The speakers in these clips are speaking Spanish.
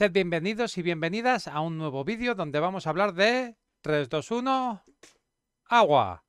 Sed bienvenidos y bienvenidas a un nuevo vídeo donde vamos a hablar de 3, 2, 1, agua.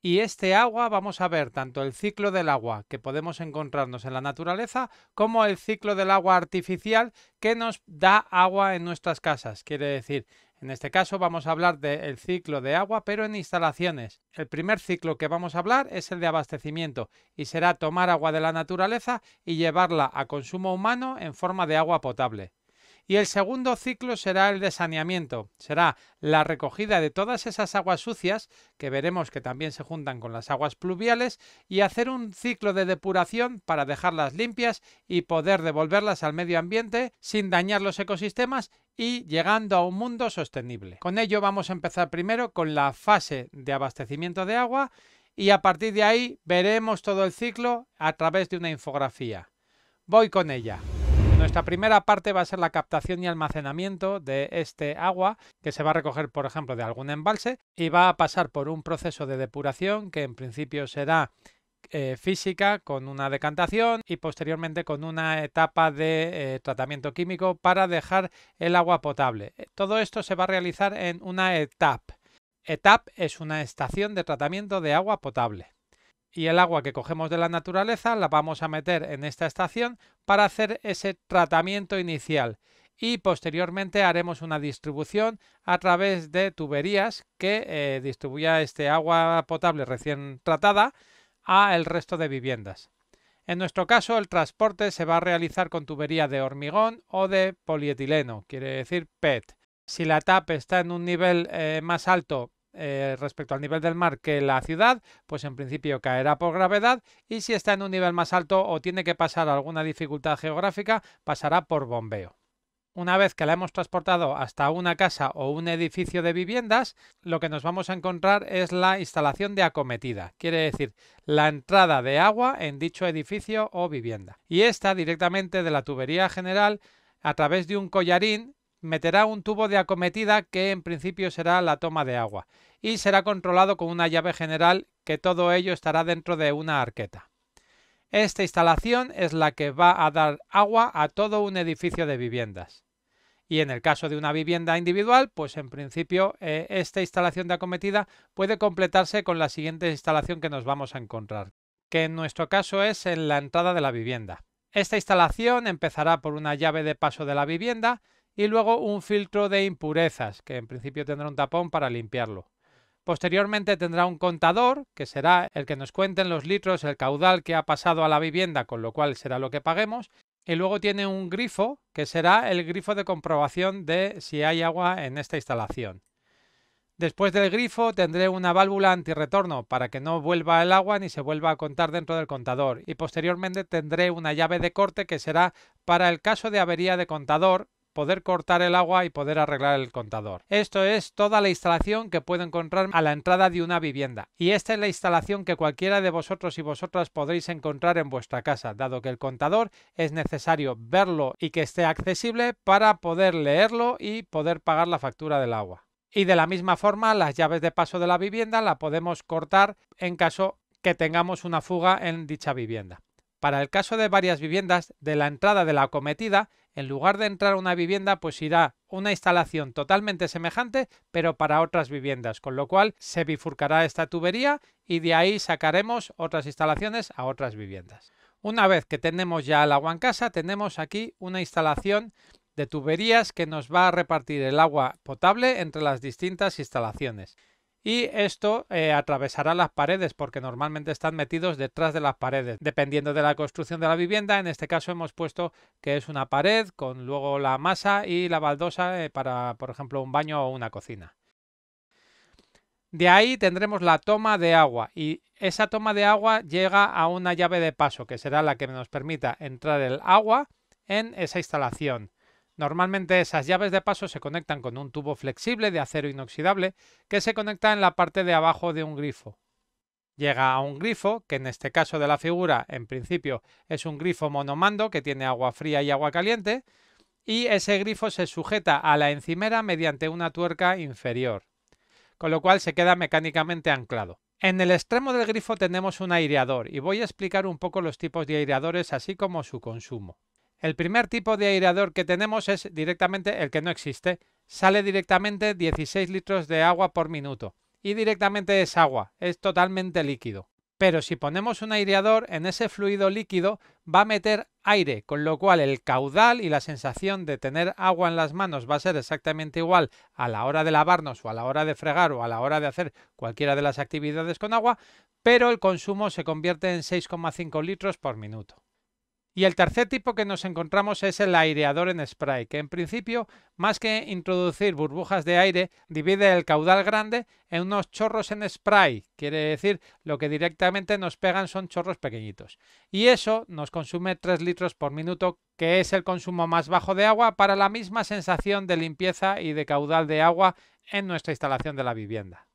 Y este agua vamos a ver tanto el ciclo del agua que podemos encontrarnos en la naturaleza como el ciclo del agua artificial que nos da agua en nuestras casas. Quiere decir, en este caso vamos a hablar del ciclo de agua, pero en instalaciones. El primer ciclo que vamos a hablar es el de abastecimiento y será tomar agua de la naturaleza y llevarla a consumo humano en forma de agua potable. Y el segundo ciclo será el de saneamiento, será la recogida de todas esas aguas sucias, que veremos que también se juntan con las aguas pluviales, y hacer un ciclo de depuración para dejarlas limpias y poder devolverlas al medio ambiente sin dañar los ecosistemas y llegando a un mundo sostenible. Con ello vamos a empezar primero con la fase de abastecimiento de agua y a partir de ahí veremos todo el ciclo a través de una infografía. Voy con ella. Nuestra primera parte va a ser la captación y almacenamiento de este agua que se va a recoger, por ejemplo, de algún embalse y va a pasar por un proceso de depuración que en principio será eh, física con una decantación y posteriormente con una etapa de eh, tratamiento químico para dejar el agua potable. Eh, todo esto se va a realizar en una ETAP. ETAP es una estación de tratamiento de agua potable y el agua que cogemos de la naturaleza la vamos a meter en esta estación para hacer ese tratamiento inicial y posteriormente haremos una distribución a través de tuberías que eh, distribuya este agua potable recién tratada a el resto de viviendas. En nuestro caso el transporte se va a realizar con tubería de hormigón o de polietileno, quiere decir PET. Si la TAP está en un nivel eh, más alto eh, respecto al nivel del mar que la ciudad, pues en principio caerá por gravedad y si está en un nivel más alto o tiene que pasar alguna dificultad geográfica, pasará por bombeo. Una vez que la hemos transportado hasta una casa o un edificio de viviendas, lo que nos vamos a encontrar es la instalación de acometida, quiere decir la entrada de agua en dicho edificio o vivienda. Y esta directamente de la tubería general a través de un collarín meterá un tubo de acometida que en principio será la toma de agua y será controlado con una llave general que todo ello estará dentro de una arqueta. Esta instalación es la que va a dar agua a todo un edificio de viviendas. Y en el caso de una vivienda individual, pues en principio eh, esta instalación de acometida puede completarse con la siguiente instalación que nos vamos a encontrar, que en nuestro caso es en la entrada de la vivienda. Esta instalación empezará por una llave de paso de la vivienda, y luego un filtro de impurezas, que en principio tendrá un tapón para limpiarlo. Posteriormente tendrá un contador, que será el que nos cuenten los litros, el caudal que ha pasado a la vivienda, con lo cual será lo que paguemos. Y luego tiene un grifo, que será el grifo de comprobación de si hay agua en esta instalación. Después del grifo tendré una válvula antirretorno para que no vuelva el agua ni se vuelva a contar dentro del contador y posteriormente tendré una llave de corte que será para el caso de avería de contador poder cortar el agua y poder arreglar el contador. Esto es toda la instalación que puedo encontrar a la entrada de una vivienda. Y esta es la instalación que cualquiera de vosotros y vosotras podréis encontrar en vuestra casa, dado que el contador es necesario verlo y que esté accesible para poder leerlo y poder pagar la factura del agua. Y de la misma forma, las llaves de paso de la vivienda la podemos cortar en caso que tengamos una fuga en dicha vivienda. Para el caso de varias viviendas, de la entrada de la acometida en lugar de entrar a una vivienda, pues irá una instalación totalmente semejante, pero para otras viviendas, con lo cual se bifurcará esta tubería y de ahí sacaremos otras instalaciones a otras viviendas. Una vez que tenemos ya el agua en casa, tenemos aquí una instalación de tuberías que nos va a repartir el agua potable entre las distintas instalaciones y esto eh, atravesará las paredes porque normalmente están metidos detrás de las paredes. Dependiendo de la construcción de la vivienda, en este caso hemos puesto que es una pared con luego la masa y la baldosa eh, para, por ejemplo, un baño o una cocina. De ahí tendremos la toma de agua y esa toma de agua llega a una llave de paso que será la que nos permita entrar el agua en esa instalación. Normalmente esas llaves de paso se conectan con un tubo flexible de acero inoxidable que se conecta en la parte de abajo de un grifo. Llega a un grifo, que en este caso de la figura en principio es un grifo monomando que tiene agua fría y agua caliente, y ese grifo se sujeta a la encimera mediante una tuerca inferior, con lo cual se queda mecánicamente anclado. En el extremo del grifo tenemos un aireador y voy a explicar un poco los tipos de aireadores así como su consumo. El primer tipo de aireador que tenemos es directamente el que no existe. Sale directamente 16 litros de agua por minuto. Y directamente es agua, es totalmente líquido. Pero si ponemos un aireador en ese fluido líquido va a meter aire, con lo cual el caudal y la sensación de tener agua en las manos va a ser exactamente igual a la hora de lavarnos o a la hora de fregar o a la hora de hacer cualquiera de las actividades con agua, pero el consumo se convierte en 6,5 litros por minuto. Y el tercer tipo que nos encontramos es el aireador en spray, que en principio, más que introducir burbujas de aire, divide el caudal grande en unos chorros en spray, quiere decir lo que directamente nos pegan son chorros pequeñitos. Y eso nos consume 3 litros por minuto, que es el consumo más bajo de agua para la misma sensación de limpieza y de caudal de agua en nuestra instalación de la vivienda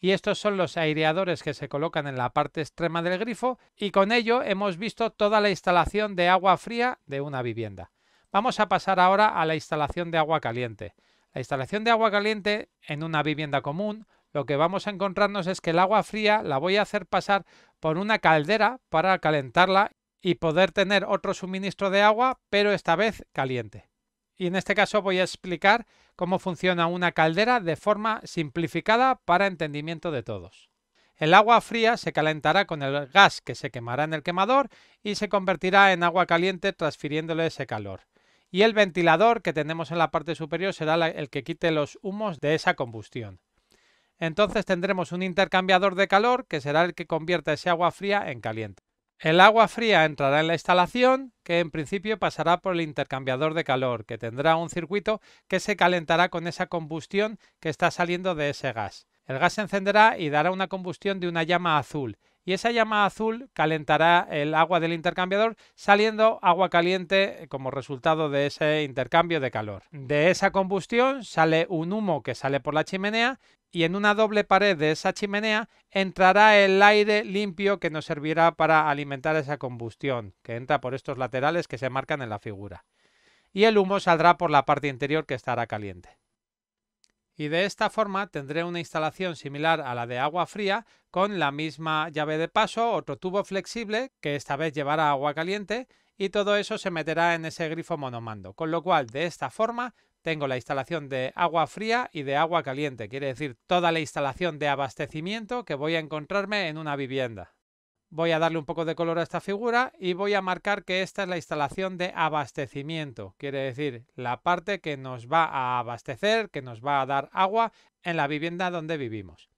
y estos son los aireadores que se colocan en la parte extrema del grifo y con ello hemos visto toda la instalación de agua fría de una vivienda. Vamos a pasar ahora a la instalación de agua caliente. La instalación de agua caliente en una vivienda común lo que vamos a encontrarnos es que el agua fría la voy a hacer pasar por una caldera para calentarla y poder tener otro suministro de agua, pero esta vez caliente y en este caso voy a explicar cómo funciona una caldera de forma simplificada para entendimiento de todos. El agua fría se calentará con el gas que se quemará en el quemador y se convertirá en agua caliente transfiriéndole ese calor. Y el ventilador que tenemos en la parte superior será el que quite los humos de esa combustión. Entonces tendremos un intercambiador de calor que será el que convierta ese agua fría en caliente. El agua fría entrará en la instalación, que en principio pasará por el intercambiador de calor, que tendrá un circuito que se calentará con esa combustión que está saliendo de ese gas. El gas se encenderá y dará una combustión de una llama azul, y esa llama azul calentará el agua del intercambiador, saliendo agua caliente como resultado de ese intercambio de calor. De esa combustión sale un humo que sale por la chimenea y en una doble pared de esa chimenea entrará el aire limpio que nos servirá para alimentar esa combustión, que entra por estos laterales que se marcan en la figura. Y el humo saldrá por la parte interior que estará caliente. Y de esta forma tendré una instalación similar a la de agua fría, con la misma llave de paso, otro tubo flexible, que esta vez llevará agua caliente, y todo eso se meterá en ese grifo monomando, con lo cual de esta forma tengo la instalación de agua fría y de agua caliente, quiere decir toda la instalación de abastecimiento que voy a encontrarme en una vivienda. Voy a darle un poco de color a esta figura y voy a marcar que esta es la instalación de abastecimiento, quiere decir la parte que nos va a abastecer, que nos va a dar agua en la vivienda donde vivimos.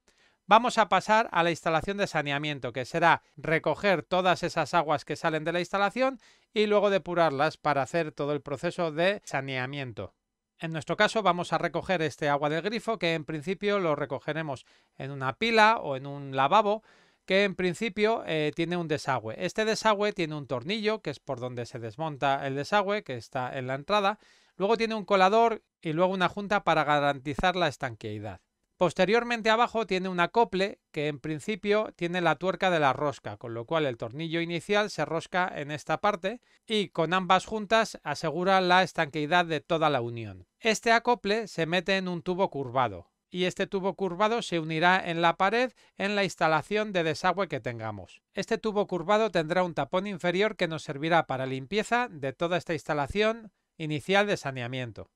Vamos a pasar a la instalación de saneamiento, que será recoger todas esas aguas que salen de la instalación y luego depurarlas para hacer todo el proceso de saneamiento. En nuestro caso vamos a recoger este agua del grifo que en principio lo recogeremos en una pila o en un lavabo que en principio eh, tiene un desagüe. Este desagüe tiene un tornillo que es por donde se desmonta el desagüe que está en la entrada. Luego tiene un colador y luego una junta para garantizar la estanqueidad. Posteriormente abajo tiene un acople que en principio tiene la tuerca de la rosca, con lo cual el tornillo inicial se rosca en esta parte y con ambas juntas asegura la estanqueidad de toda la unión. Este acople se mete en un tubo curvado y este tubo curvado se unirá en la pared en la instalación de desagüe que tengamos. Este tubo curvado tendrá un tapón inferior que nos servirá para limpieza de toda esta instalación inicial de saneamiento.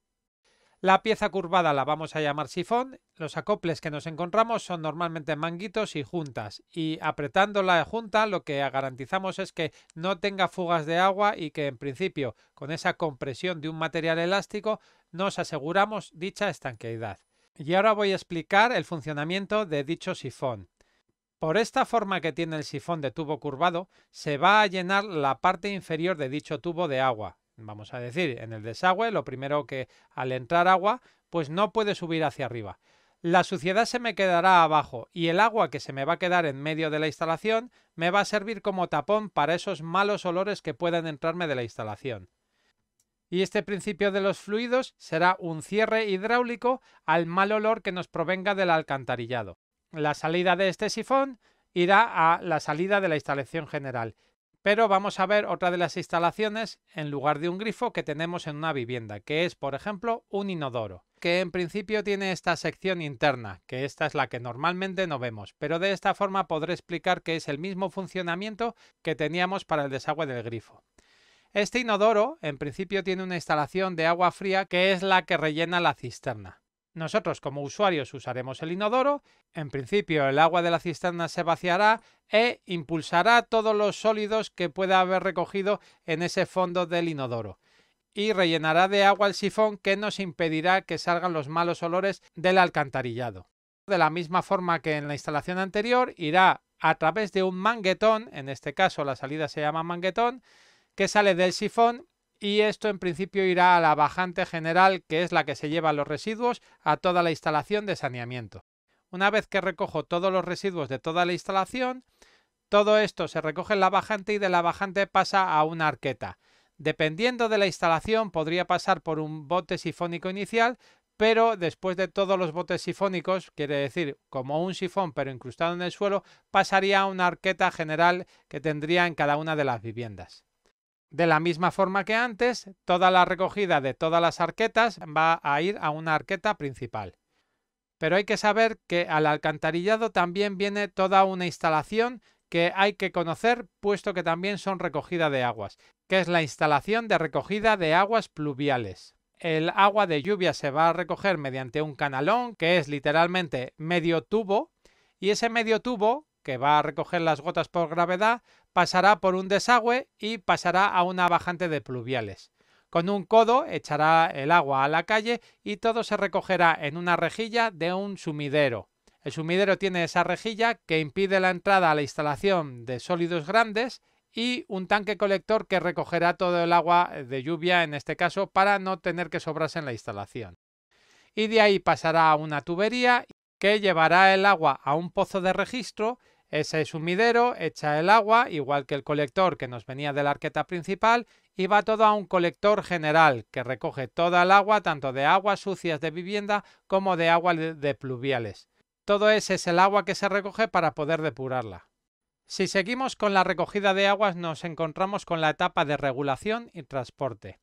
La pieza curvada la vamos a llamar sifón. Los acoples que nos encontramos son normalmente manguitos y juntas. Y apretando la junta lo que garantizamos es que no tenga fugas de agua y que en principio con esa compresión de un material elástico nos aseguramos dicha estanqueidad. Y ahora voy a explicar el funcionamiento de dicho sifón. Por esta forma que tiene el sifón de tubo curvado, se va a llenar la parte inferior de dicho tubo de agua, Vamos a decir, en el desagüe, lo primero que al entrar agua, pues no puede subir hacia arriba. La suciedad se me quedará abajo y el agua que se me va a quedar en medio de la instalación me va a servir como tapón para esos malos olores que puedan entrarme de la instalación. Y este principio de los fluidos será un cierre hidráulico al mal olor que nos provenga del alcantarillado. La salida de este sifón irá a la salida de la instalación general pero vamos a ver otra de las instalaciones en lugar de un grifo que tenemos en una vivienda, que es, por ejemplo, un inodoro, que en principio tiene esta sección interna, que esta es la que normalmente no vemos, pero de esta forma podré explicar que es el mismo funcionamiento que teníamos para el desagüe del grifo. Este inodoro, en principio, tiene una instalación de agua fría que es la que rellena la cisterna. Nosotros como usuarios usaremos el inodoro, en principio el agua de la cisterna se vaciará e impulsará todos los sólidos que pueda haber recogido en ese fondo del inodoro y rellenará de agua el sifón que nos impedirá que salgan los malos olores del alcantarillado. De la misma forma que en la instalación anterior, irá a través de un manguetón, en este caso la salida se llama manguetón, que sale del sifón y esto en principio irá a la bajante general, que es la que se lleva los residuos a toda la instalación de saneamiento. Una vez que recojo todos los residuos de toda la instalación, todo esto se recoge en la bajante y de la bajante pasa a una arqueta. Dependiendo de la instalación podría pasar por un bote sifónico inicial, pero después de todos los botes sifónicos, quiere decir como un sifón pero incrustado en el suelo, pasaría a una arqueta general que tendría en cada una de las viviendas. De la misma forma que antes, toda la recogida de todas las arquetas va a ir a una arqueta principal. Pero hay que saber que al alcantarillado también viene toda una instalación que hay que conocer puesto que también son recogida de aguas, que es la instalación de recogida de aguas pluviales el agua de lluvia se va a recoger mediante un canalón, que es literalmente medio tubo, y ese medio tubo que va a recoger las gotas por gravedad, pasará por un desagüe y pasará a una bajante de pluviales. Con un codo echará el agua a la calle y todo se recogerá en una rejilla de un sumidero. El sumidero tiene esa rejilla que impide la entrada a la instalación de sólidos grandes y un tanque colector que recogerá todo el agua de lluvia en este caso para no tener que sobrarse en la instalación. Y de ahí pasará a una tubería que llevará el agua a un pozo de registro ese sumidero echa el agua, igual que el colector que nos venía de la arqueta principal, y va todo a un colector general, que recoge toda el agua, tanto de aguas sucias de vivienda como de aguas de pluviales. Todo ese es el agua que se recoge para poder depurarla. Si seguimos con la recogida de aguas nos encontramos con la etapa de regulación y transporte.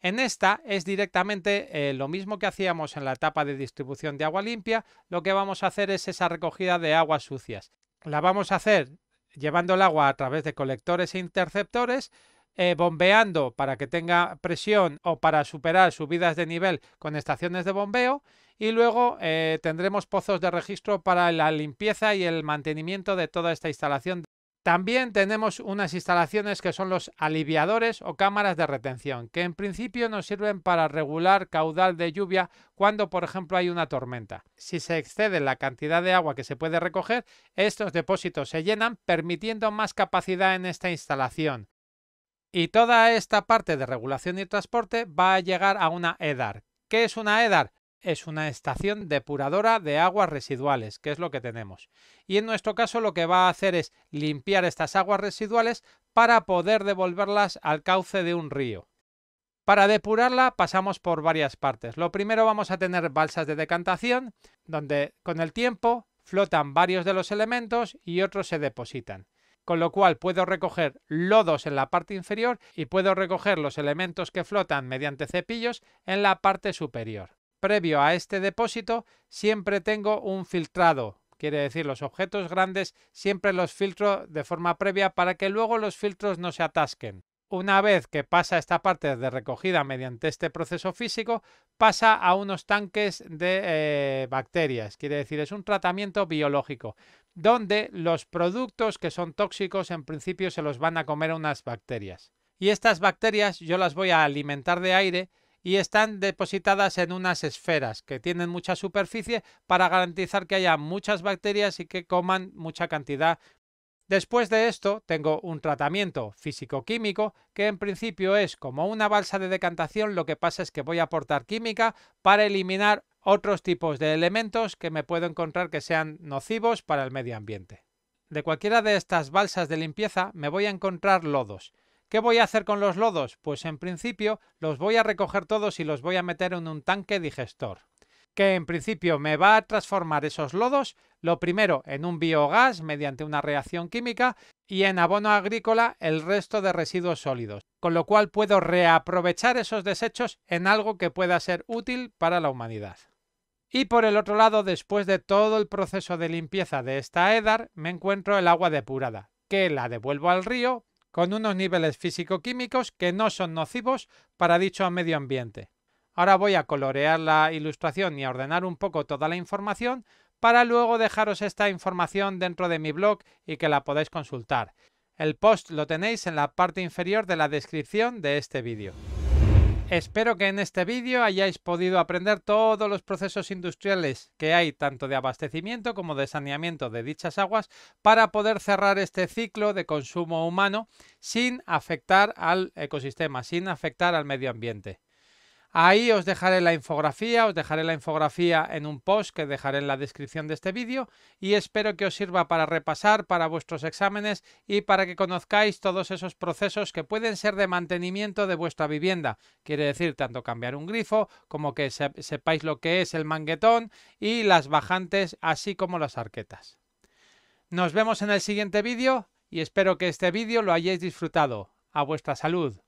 En esta es directamente eh, lo mismo que hacíamos en la etapa de distribución de agua limpia, lo que vamos a hacer es esa recogida de aguas sucias la vamos a hacer llevando el agua a través de colectores e interceptores, eh, bombeando para que tenga presión o para superar subidas de nivel con estaciones de bombeo y luego eh, tendremos pozos de registro para la limpieza y el mantenimiento de toda esta instalación también tenemos unas instalaciones que son los aliviadores o cámaras de retención, que en principio nos sirven para regular caudal de lluvia cuando, por ejemplo, hay una tormenta. Si se excede la cantidad de agua que se puede recoger, estos depósitos se llenan permitiendo más capacidad en esta instalación. Y toda esta parte de regulación y transporte va a llegar a una EDAR. ¿Qué es una EDAR? es una estación depuradora de aguas residuales, que es lo que tenemos. Y en nuestro caso lo que va a hacer es limpiar estas aguas residuales para poder devolverlas al cauce de un río. Para depurarla pasamos por varias partes. Lo primero vamos a tener balsas de decantación, donde con el tiempo flotan varios de los elementos y otros se depositan. Con lo cual puedo recoger lodos en la parte inferior y puedo recoger los elementos que flotan mediante cepillos en la parte superior previo a este depósito siempre tengo un filtrado. Quiere decir, los objetos grandes siempre los filtro de forma previa para que luego los filtros no se atasquen. Una vez que pasa esta parte de recogida mediante este proceso físico, pasa a unos tanques de eh, bacterias. Quiere decir, es un tratamiento biológico donde los productos que son tóxicos en principio se los van a comer unas bacterias. Y estas bacterias yo las voy a alimentar de aire y están depositadas en unas esferas que tienen mucha superficie para garantizar que haya muchas bacterias y que coman mucha cantidad. Después de esto tengo un tratamiento físico-químico que en principio es como una balsa de decantación, lo que pasa es que voy a aportar química para eliminar otros tipos de elementos que me puedo encontrar que sean nocivos para el medio ambiente. De cualquiera de estas balsas de limpieza me voy a encontrar lodos ¿Qué voy a hacer con los lodos? Pues en principio los voy a recoger todos y los voy a meter en un tanque digestor que en principio me va a transformar esos lodos, lo primero en un biogás mediante una reacción química y en abono agrícola el resto de residuos sólidos, con lo cual puedo reaprovechar esos desechos en algo que pueda ser útil para la humanidad. Y por el otro lado, después de todo el proceso de limpieza de esta EDAR, me encuentro el agua depurada, que la devuelvo al río con unos niveles físico-químicos que no son nocivos para dicho medio ambiente. Ahora voy a colorear la ilustración y a ordenar un poco toda la información para luego dejaros esta información dentro de mi blog y que la podáis consultar. El post lo tenéis en la parte inferior de la descripción de este vídeo. Espero que en este vídeo hayáis podido aprender todos los procesos industriales que hay tanto de abastecimiento como de saneamiento de dichas aguas para poder cerrar este ciclo de consumo humano sin afectar al ecosistema, sin afectar al medio ambiente. Ahí os dejaré la infografía, os dejaré la infografía en un post que dejaré en la descripción de este vídeo y espero que os sirva para repasar para vuestros exámenes y para que conozcáis todos esos procesos que pueden ser de mantenimiento de vuestra vivienda. Quiere decir tanto cambiar un grifo como que sepáis lo que es el manguetón y las bajantes así como las arquetas. Nos vemos en el siguiente vídeo y espero que este vídeo lo hayáis disfrutado. A vuestra salud.